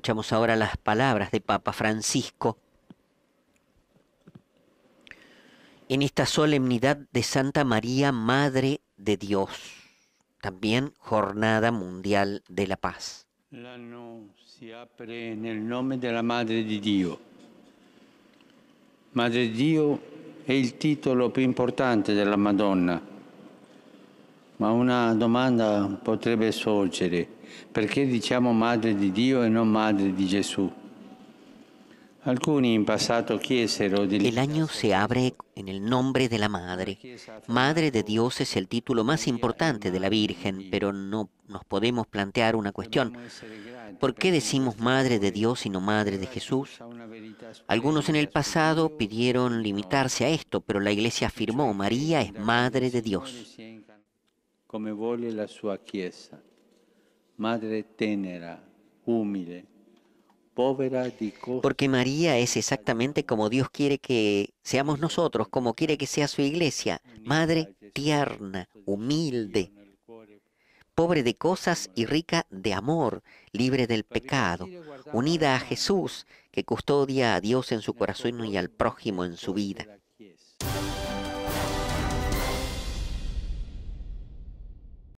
Escuchamos ahora las palabras de Papa Francisco en esta solemnidad de Santa María, Madre de Dios, también Jornada Mundial de la Paz. L'anno en apre nombre de la Madre de Dios. Madre de Dios es el título più importante de la Madonna Ma una domanda potrebbe ¿Por qué diciamo Madre de Dios y e no Madre di Gesù? El año se abre en el nombre de la Madre. Madre de Dios es el título más importante de la Virgen, pero no nos podemos plantear una cuestión. ¿Por qué decimos Madre de Dios y no Madre de Jesús? Algunos en el pasado pidieron limitarse a esto, pero la Iglesia afirmó María es Madre de Dios la sua Chiesa, madre tenera, humilde, Porque María es exactamente como Dios quiere que seamos nosotros, como quiere que sea su iglesia, madre tierna, humilde, pobre de cosas y rica de amor, libre del pecado, unida a Jesús, que custodia a Dios en su corazón y al prójimo en su vida.